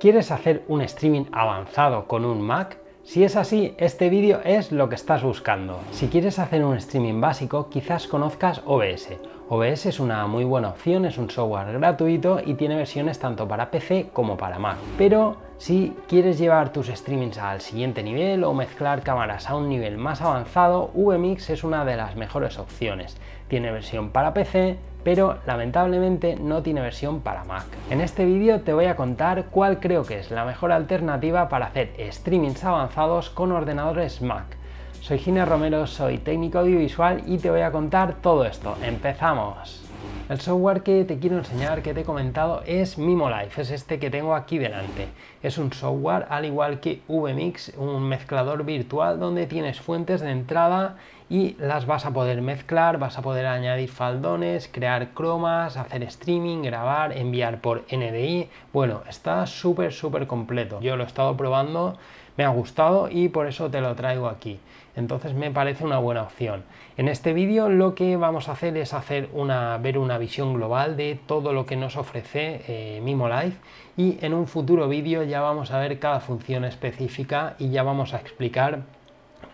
¿Quieres hacer un streaming avanzado con un Mac? Si es así, este vídeo es lo que estás buscando. Si quieres hacer un streaming básico, quizás conozcas OBS. OBS es una muy buena opción, es un software gratuito y tiene versiones tanto para PC como para Mac. Pero si quieres llevar tus streamings al siguiente nivel o mezclar cámaras a un nivel más avanzado, VMix es una de las mejores opciones. Tiene versión para PC, pero lamentablemente no tiene versión para Mac. En este vídeo te voy a contar cuál creo que es la mejor alternativa para hacer streamings avanzados con ordenadores Mac. Soy Gina Romero, soy técnico audiovisual y te voy a contar todo esto. ¡Empezamos! El software que te quiero enseñar, que te he comentado, es Mimolife, es este que tengo aquí delante. Es un software, al igual que VMix, un mezclador virtual donde tienes fuentes de entrada y las vas a poder mezclar, vas a poder añadir faldones, crear cromas, hacer streaming, grabar, enviar por NDI. Bueno, está súper, súper completo. Yo lo he estado probando, me ha gustado y por eso te lo traigo aquí entonces me parece una buena opción. En este vídeo lo que vamos a hacer es hacer una, ver una visión global de todo lo que nos ofrece eh, Mimo y en un futuro vídeo ya vamos a ver cada función específica y ya vamos a explicar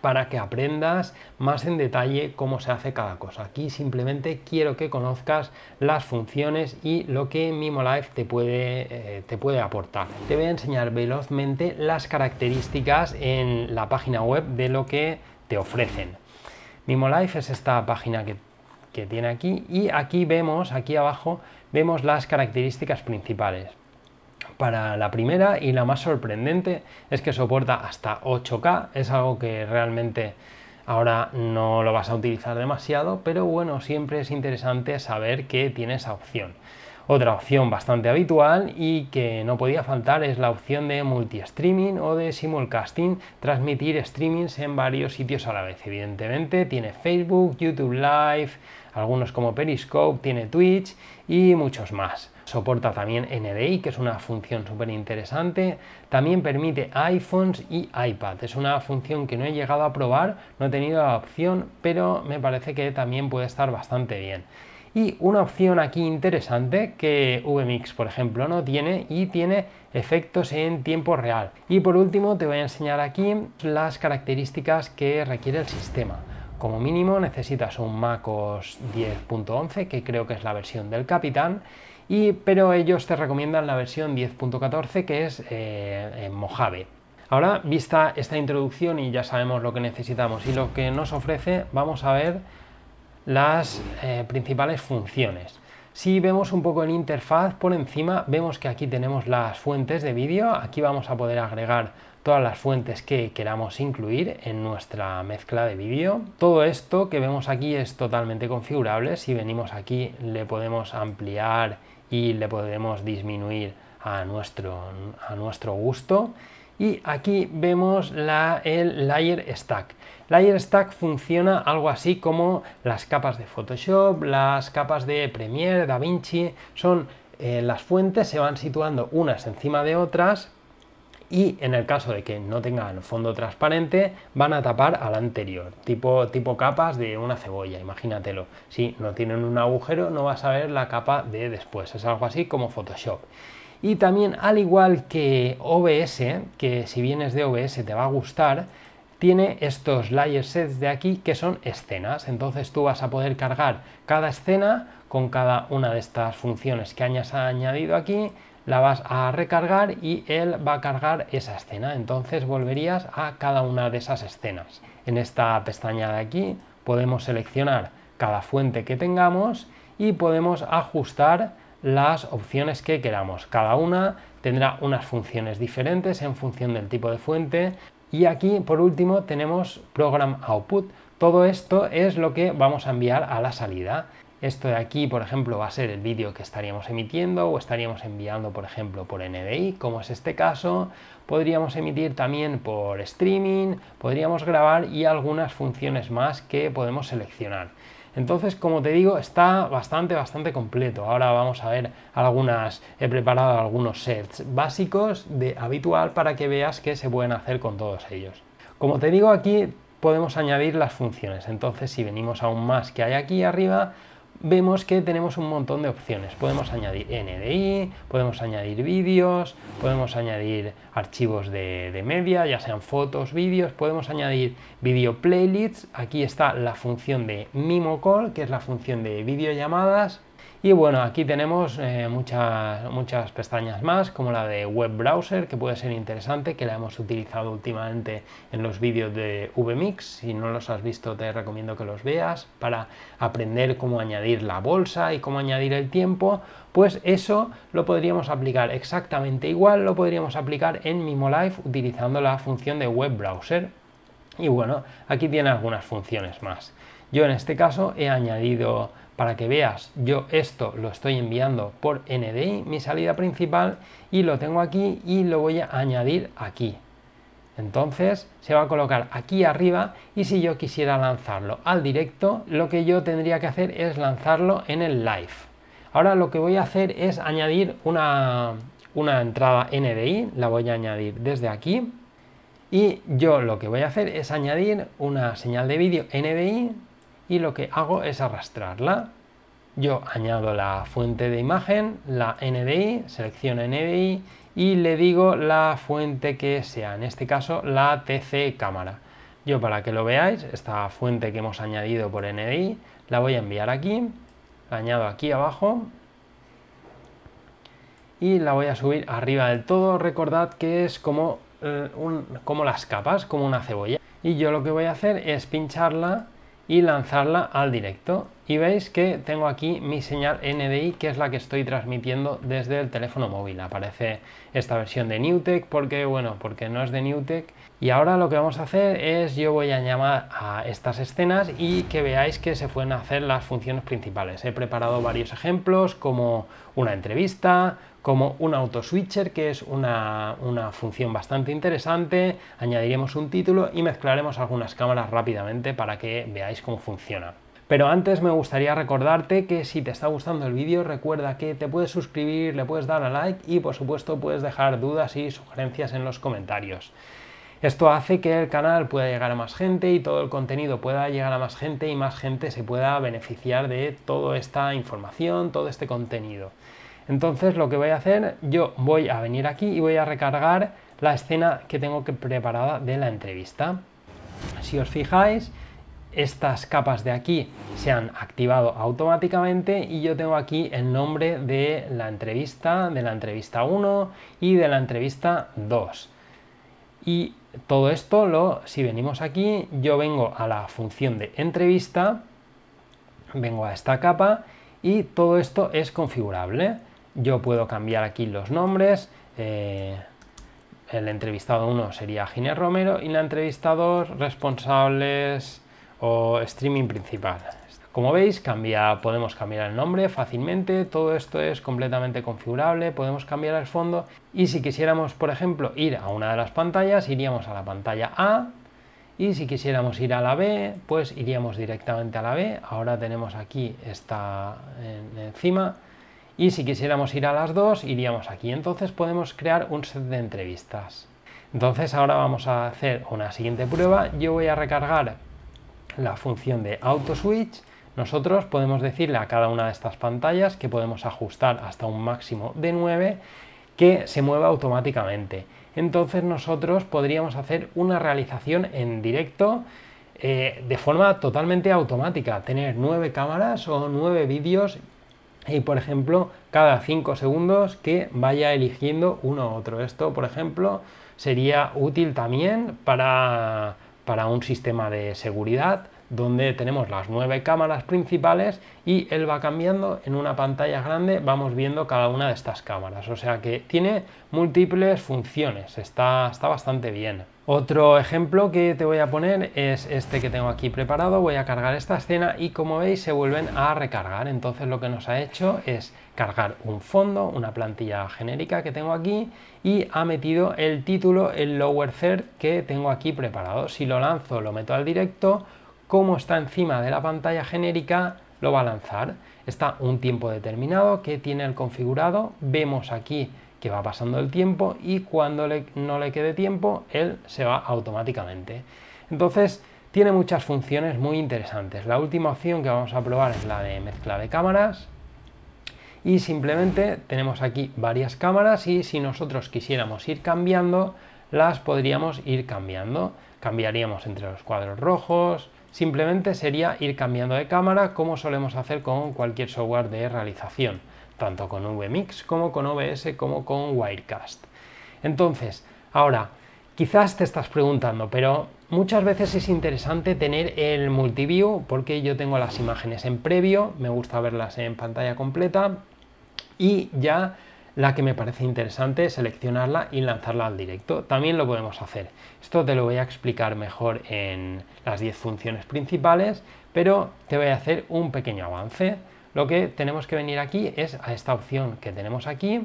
para que aprendas más en detalle cómo se hace cada cosa. Aquí simplemente quiero que conozcas las funciones y lo que MimoLife te puede, eh, te puede aportar. Te voy a enseñar velozmente las características en la página web de lo que te ofrecen. Mimolife es esta página que, que tiene aquí y aquí vemos, aquí abajo, vemos las características principales. Para la primera y la más sorprendente es que soporta hasta 8K, es algo que realmente ahora no lo vas a utilizar demasiado, pero bueno, siempre es interesante saber que tiene esa opción. Otra opción bastante habitual y que no podía faltar es la opción de multi-streaming o de simulcasting, transmitir streamings en varios sitios a la vez. Evidentemente tiene Facebook, YouTube Live, algunos como Periscope, tiene Twitch y muchos más. Soporta también NDI, que es una función súper interesante. También permite iPhones y iPad. Es una función que no he llegado a probar, no he tenido la opción, pero me parece que también puede estar bastante bien. Y una opción aquí interesante que VMix, por ejemplo, no tiene y tiene efectos en tiempo real. Y por último te voy a enseñar aquí las características que requiere el sistema. Como mínimo necesitas un MacOS 10.11, que creo que es la versión del Capitán, y, pero ellos te recomiendan la versión 10.14, que es eh, Mojave. Ahora, vista esta introducción y ya sabemos lo que necesitamos y lo que nos ofrece, vamos a ver las eh, principales funciones. Si vemos un poco en interfaz por encima, vemos que aquí tenemos las fuentes de vídeo, aquí vamos a poder agregar todas las fuentes que queramos incluir en nuestra mezcla de vídeo. Todo esto que vemos aquí es totalmente configurable, si venimos aquí le podemos ampliar y le podemos disminuir a nuestro, a nuestro gusto y aquí vemos la, el Layer Stack. Layer Stack funciona algo así como las capas de Photoshop, las capas de Premiere, DaVinci, son eh, las fuentes, se van situando unas encima de otras y en el caso de que no tengan fondo transparente van a tapar al anterior, tipo, tipo capas de una cebolla, imagínatelo. Si no tienen un agujero no vas a ver la capa de después, es algo así como Photoshop. Y también, al igual que OBS, que si vienes de OBS te va a gustar, tiene estos layer sets de aquí que son escenas. Entonces tú vas a poder cargar cada escena con cada una de estas funciones que hayas añadido aquí, la vas a recargar y él va a cargar esa escena. Entonces volverías a cada una de esas escenas. En esta pestaña de aquí podemos seleccionar cada fuente que tengamos y podemos ajustar las opciones que queramos. Cada una tendrá unas funciones diferentes en función del tipo de fuente. Y aquí, por último, tenemos Program Output. Todo esto es lo que vamos a enviar a la salida. Esto de aquí, por ejemplo, va a ser el vídeo que estaríamos emitiendo o estaríamos enviando, por ejemplo, por NDI, como es este caso. Podríamos emitir también por streaming, podríamos grabar y algunas funciones más que podemos seleccionar. Entonces, como te digo, está bastante, bastante completo. Ahora vamos a ver algunas, he preparado algunos sets básicos de habitual para que veas qué se pueden hacer con todos ellos. Como te digo, aquí podemos añadir las funciones. Entonces, si venimos a un más que hay aquí arriba, vemos que tenemos un montón de opciones. Podemos añadir NDI, podemos añadir vídeos, podemos añadir archivos de, de, media, ya sean fotos, vídeos, podemos añadir video playlists. Aquí está la función de MimoCall, que es la función de videollamadas. Y bueno, aquí tenemos eh, muchas, muchas pestañas más, como la de web browser, que puede ser interesante, que la hemos utilizado últimamente en los vídeos de VMix. Si no los has visto, te recomiendo que los veas para aprender cómo añadir la bolsa y cómo añadir el tiempo. Pues eso lo podríamos aplicar exactamente igual, lo podríamos aplicar en MimoLife utilizando la función de web browser. Y bueno, aquí tiene algunas funciones más. Yo en este caso he añadido para que veas, yo esto lo estoy enviando por NDI, mi salida principal, y lo tengo aquí y lo voy a añadir aquí. Entonces se va a colocar aquí arriba y si yo quisiera lanzarlo al directo, lo que yo tendría que hacer es lanzarlo en el live. Ahora lo que voy a hacer es añadir una, una entrada NDI, la voy a añadir desde aquí. Y yo lo que voy a hacer es añadir una señal de vídeo NDI y lo que hago es arrastrarla. Yo añado la fuente de imagen, la NDI, selecciono NDI y le digo la fuente que sea, en este caso la TC cámara. Yo para que lo veáis, esta fuente que hemos añadido por NDI, la voy a enviar aquí, la añado aquí abajo y la voy a subir arriba del todo. Recordad que es como, eh, un, como las capas, como una cebolla. Y yo lo que voy a hacer es pincharla y lanzarla al directo. Y veis que tengo aquí mi señal NDI, que es la que estoy transmitiendo desde el teléfono móvil. Aparece esta versión de Newtek, porque bueno, porque no es de Newtek. Y ahora lo que vamos a hacer es, yo voy a llamar a estas escenas y que veáis que se pueden hacer las funciones principales. He preparado varios ejemplos, como una entrevista, como un switcher, que es una, una, función bastante interesante. Añadiremos un título y mezclaremos algunas cámaras rápidamente para que veáis cómo funciona. Pero antes me gustaría recordarte que si te está gustando el vídeo, recuerda que te puedes suscribir, le puedes dar a like y por supuesto puedes dejar dudas y sugerencias en los comentarios. Esto hace que el canal pueda llegar a más gente y todo el contenido pueda llegar a más gente y más gente se pueda beneficiar de toda esta información, todo este contenido. Entonces lo que voy a hacer, yo voy a venir aquí y voy a recargar la escena que tengo que preparada de la entrevista. Si os fijáis, estas capas de aquí se han activado automáticamente y yo tengo aquí el nombre de la entrevista, de la entrevista 1 y de la entrevista 2. Y todo esto, lo, si venimos aquí, yo vengo a la función de entrevista, vengo a esta capa y todo esto es configurable. Yo puedo cambiar aquí los nombres. Eh, el entrevistado 1 sería Ginés Romero y la entrevistadora responsables o streaming principal. Como veis, cambia, podemos cambiar el nombre fácilmente, todo esto es completamente configurable, podemos cambiar el fondo y si quisiéramos, por ejemplo, ir a una de las pantallas, iríamos a la pantalla A y si quisiéramos ir a la B, pues iríamos directamente a la B. Ahora tenemos aquí esta encima y si quisiéramos ir a las dos, iríamos aquí. Entonces podemos crear un set de entrevistas. Entonces ahora vamos a hacer una siguiente prueba. Yo voy a recargar la función de auto switch. Nosotros podemos decirle a cada una de estas pantallas que podemos ajustar hasta un máximo de 9 que se mueva automáticamente. Entonces nosotros podríamos hacer una realización en directo eh, de forma totalmente automática, tener nueve cámaras o nueve vídeos y por ejemplo cada 5 segundos que vaya eligiendo uno u otro. Esto por ejemplo sería útil también para, un sistema de seguridad donde tenemos las nueve cámaras principales y él va cambiando en una pantalla grande, vamos viendo cada una de estas cámaras. O sea que tiene múltiples funciones, está bastante bien. Otro ejemplo que te voy a poner es este que tengo aquí preparado, voy a cargar esta escena y como veis se vuelven a recargar, entonces lo que nos ha hecho es cargar un fondo, una plantilla genérica que tengo aquí y ha metido el título, el lower third que tengo aquí preparado. Si lo lanzo, lo meto al directo, como está encima de la pantalla genérica, lo va a lanzar. Está un tiempo determinado que tiene el configurado, vemos aquí que va pasando el tiempo y cuando no le quede tiempo, él se va automáticamente. Entonces, tiene muchas funciones muy interesantes. La última opción que vamos a probar es la de mezcla de cámaras. Y simplemente tenemos aquí varias cámaras y si nosotros quisiéramos ir cambiando, las podríamos ir cambiando. Cambiaríamos entre los cuadros rojos, simplemente sería ir cambiando de cámara como solemos hacer con cualquier software de realización tanto con VMix como con OBS como con Wirecast. Entonces, ahora, quizás te estás preguntando, pero muchas veces es interesante tener el multiview porque yo tengo las imágenes en previo, me gusta verlas en pantalla completa y ya la que me parece interesante, es seleccionarla y lanzarla al directo. También lo podemos hacer. Esto te lo voy a explicar mejor en las 10 funciones principales, pero te voy a hacer un pequeño avance lo que tenemos que venir aquí es a esta opción que tenemos aquí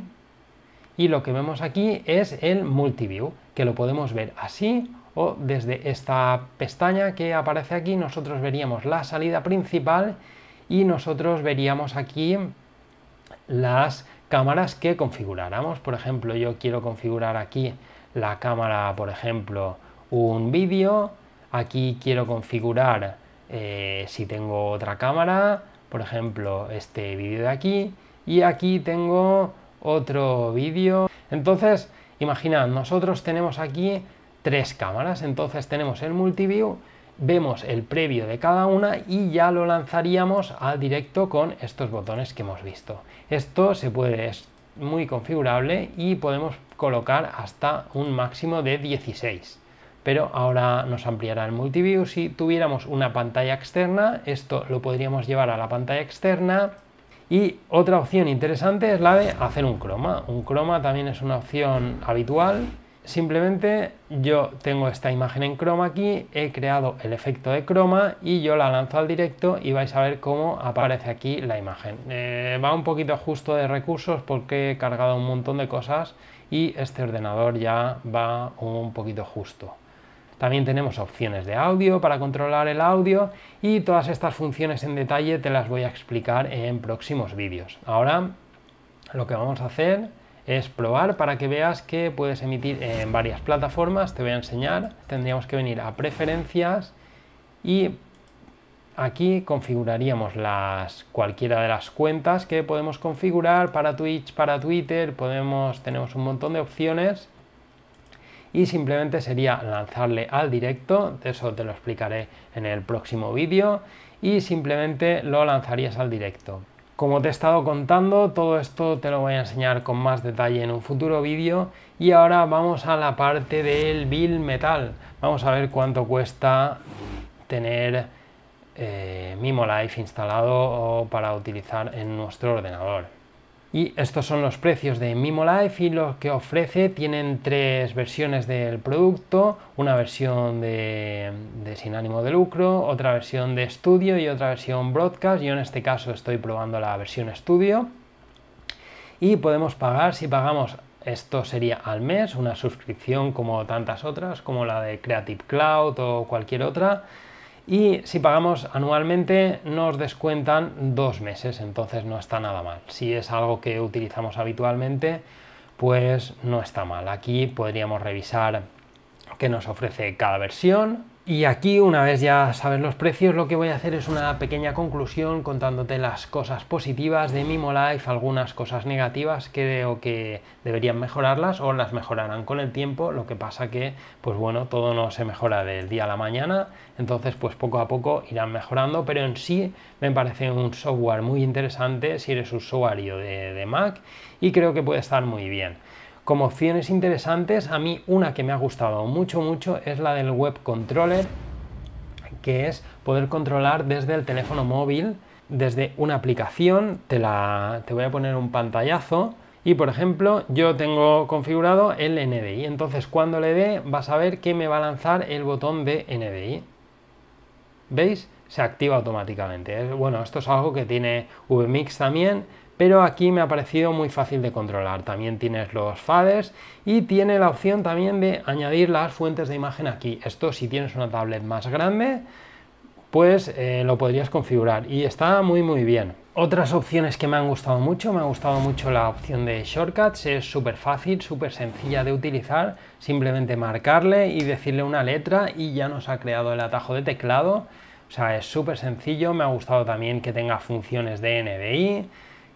y lo que vemos aquí es el multiview, que lo podemos ver así o desde esta pestaña que aparece aquí nosotros veríamos la salida principal y nosotros veríamos aquí las cámaras que configuráramos. Por ejemplo, yo quiero configurar aquí la cámara, por ejemplo, un vídeo. Aquí quiero configurar eh, si tengo otra cámara, por ejemplo, este vídeo de aquí y aquí tengo otro vídeo. Entonces, imaginad, nosotros tenemos aquí tres cámaras, entonces tenemos el multiview, vemos el previo de cada una y ya lo lanzaríamos al directo con estos botones que hemos visto. Esto se puede, es muy configurable y podemos colocar hasta un máximo de 16 pero ahora nos ampliará el multiview. Si tuviéramos una pantalla externa, esto lo podríamos llevar a la pantalla externa. Y otra opción interesante es la de hacer un croma. Un croma también es una opción habitual. Simplemente yo tengo esta imagen en croma aquí, he creado el efecto de croma y yo la lanzo al directo y vais a ver cómo aparece aquí la imagen. Eh, va un poquito justo de recursos porque he cargado un montón de cosas y este ordenador ya va un poquito justo. También tenemos opciones de audio para controlar el audio y todas estas funciones en detalle te las voy a explicar en próximos vídeos. Ahora lo que vamos a hacer es probar para que veas que puedes emitir en varias plataformas. Te voy a enseñar. Tendríamos que venir a preferencias y aquí configuraríamos las cualquiera de las cuentas que podemos configurar para Twitch, para Twitter. Podemos, tenemos un montón de opciones y simplemente sería lanzarle al directo, eso te lo explicaré en el próximo vídeo, y simplemente lo lanzarías al directo. Como te he estado contando, todo esto te lo voy a enseñar con más detalle en un futuro vídeo y ahora vamos a la parte del bill metal. Vamos a ver cuánto cuesta tener eh, Mimo Life instalado o para utilizar en nuestro ordenador. Y estos son los precios de Mimolife y lo que ofrece. Tienen tres versiones del producto, una versión de, de, sin ánimo de lucro, otra versión de estudio y otra versión broadcast. Yo en este caso estoy probando la versión estudio. Y podemos pagar, si pagamos, esto sería al mes, una suscripción como tantas otras, como la de Creative Cloud o cualquier otra y si pagamos anualmente nos descuentan dos meses, entonces no está nada mal. Si es algo que utilizamos habitualmente, pues no está mal. Aquí podríamos revisar qué nos ofrece cada versión y aquí, una vez ya sabes los precios, lo que voy a hacer es una pequeña conclusión contándote las cosas positivas de Mimolife, algunas cosas negativas que creo que deberían mejorarlas o las mejorarán con el tiempo, lo que pasa que, pues bueno, todo no se mejora del día a la mañana, entonces pues poco a poco irán mejorando, pero en sí me parece un software muy interesante si eres usuario de Mac y creo que puede estar muy bien. Como opciones interesantes, a mí una que me ha gustado mucho, mucho es la del web controller, que es poder controlar desde el teléfono móvil, desde una aplicación, te, la, te voy a poner un pantallazo. Y por ejemplo, yo tengo configurado el NDI, entonces cuando le dé vas a ver que me va a lanzar el botón de NDI. ¿Veis? Se activa automáticamente. Bueno, esto es algo que tiene VMix también pero aquí me ha parecido muy fácil de controlar. También tienes los fades y tiene la opción también de añadir las fuentes de imagen aquí. Esto si tienes una tablet más grande, pues eh, lo podrías configurar y está muy muy bien. Otras opciones que me han gustado mucho, me ha gustado mucho la opción de shortcuts, es súper fácil, súper sencilla de utilizar, simplemente marcarle y decirle una letra y ya nos ha creado el atajo de teclado, o sea, es súper sencillo, me ha gustado también que tenga funciones de NDI,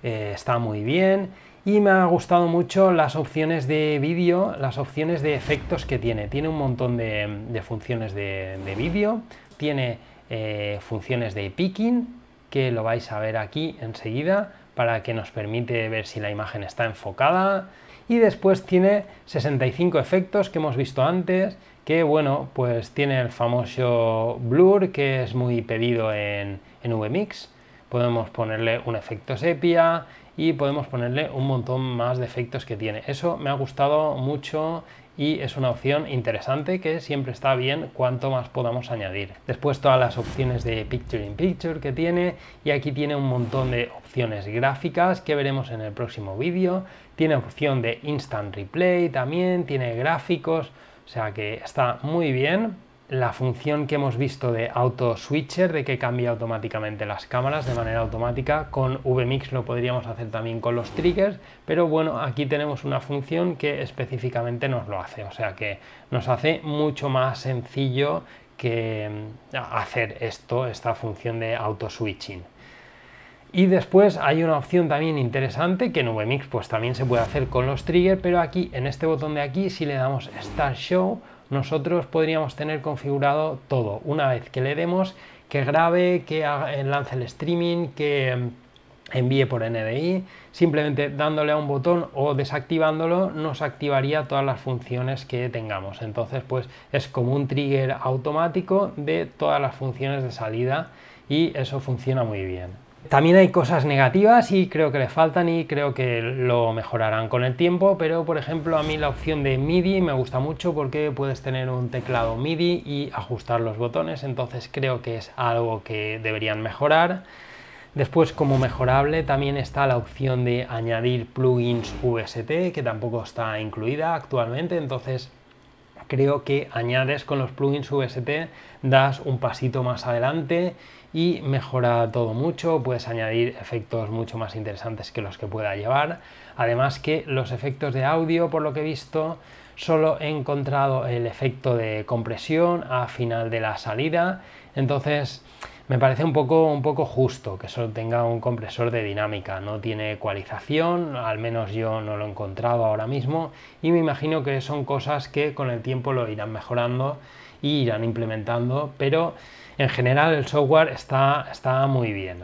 eh, está muy bien y me ha gustado mucho las opciones de vídeo, las opciones de efectos que tiene. Tiene un montón de, funciones de, vídeo, tiene eh, funciones de picking, que lo vais a ver aquí enseguida, para que nos permite ver si la imagen está enfocada. Y después tiene 65 efectos que hemos visto antes, que bueno, pues tiene el famoso blur que es muy pedido en, en VMix podemos ponerle un efecto sepia y podemos ponerle un montón más de efectos que tiene. Eso me ha gustado mucho y es una opción interesante que siempre está bien cuanto más podamos añadir. Después todas las opciones de Picture in Picture que tiene y aquí tiene un montón de opciones gráficas que veremos en el próximo vídeo. Tiene opción de Instant Replay también, tiene gráficos, o sea que está muy bien la función que hemos visto de auto switcher, de que cambia automáticamente las cámaras de manera automática. Con VMix lo podríamos hacer también con los triggers, pero bueno, aquí tenemos una función que específicamente nos lo hace, o sea que nos hace mucho más sencillo que mm, hacer esto, esta función de auto switching. Y después hay una opción también interesante que en VMix pues también se puede hacer con los triggers, pero aquí en este botón de aquí si le damos Start Show nosotros podríamos tener configurado todo. Una vez que le demos que grabe, que eh, lance el streaming, que mm, envíe por NDI, simplemente dándole a un botón o desactivándolo nos activaría todas las funciones que tengamos. Entonces pues es como un trigger automático de todas las funciones de salida y eso funciona muy bien. También hay cosas negativas y creo que le faltan y creo que lo mejorarán con el tiempo, pero por ejemplo a mí la opción de MIDI me gusta mucho porque puedes tener un teclado MIDI y ajustar los botones, entonces creo que es algo que deberían mejorar. Después como mejorable también está la opción de añadir plugins VST que tampoco está incluida actualmente, entonces creo que añades con los plugins VST, das un pasito más adelante y mejora todo mucho, puedes añadir efectos mucho más interesantes que los que pueda llevar. Además que los efectos de audio, por lo que he visto, solo he encontrado el efecto de compresión a final de la salida, entonces me parece un poco, un poco justo que solo tenga un compresor de dinámica, no tiene ecualización, al menos yo no lo he encontrado ahora mismo y me imagino que son cosas que con el tiempo lo irán mejorando y irán implementando, pero en general el software está, está muy bien.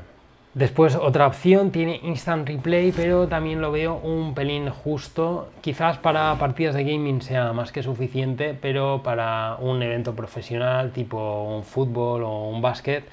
Después otra opción tiene Instant Replay, pero también lo veo un pelín justo. Quizás para partidas de gaming sea más que suficiente, pero para un evento profesional tipo un fútbol o un básquet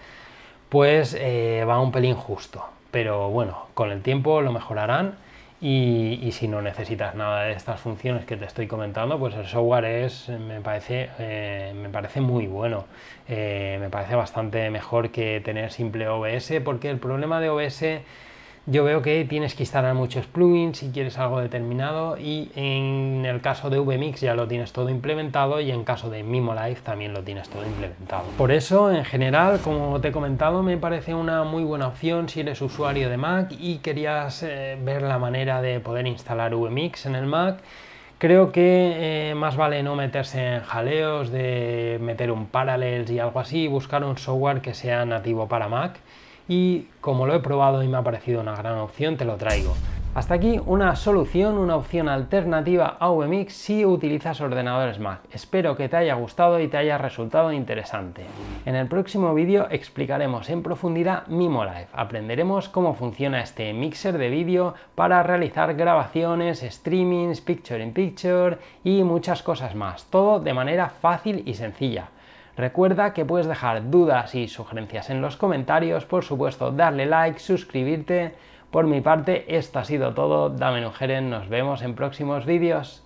pues eh, va un pelín justo. Pero bueno, con el tiempo lo mejorarán y, si no necesitas nada de estas funciones que te estoy comentando, pues el software es, me parece, eh, me parece muy bueno. Eh, me parece bastante mejor que tener simple OBS porque el problema de OBS yo veo que tienes que instalar muchos plugins si quieres algo determinado y en el caso de VMix ya lo tienes todo implementado y en caso de mimo live también lo tienes todo implementado. Por eso, en general, como te he comentado, me parece una muy buena opción si eres usuario de Mac y querías eh, ver la manera de poder instalar VMix en el Mac. Creo que eh, más vale no meterse en jaleos de meter un Parallels y algo así, y buscar un software que sea nativo para Mac y como lo he probado y me ha parecido una gran opción, te lo traigo. Hasta aquí una solución, una opción alternativa a VMix si utilizas ordenadores Mac. Espero que te haya gustado y te haya resultado interesante. En el próximo vídeo explicaremos en profundidad MimoLive. Aprenderemos cómo funciona este mixer de vídeo para realizar grabaciones, streamings, picture in picture y muchas cosas más. Todo de manera fácil y sencilla. Recuerda que puedes dejar dudas y sugerencias en los comentarios, por supuesto darle like, suscribirte. Por mi parte, esto ha sido todo. Dame un nos vemos en próximos vídeos.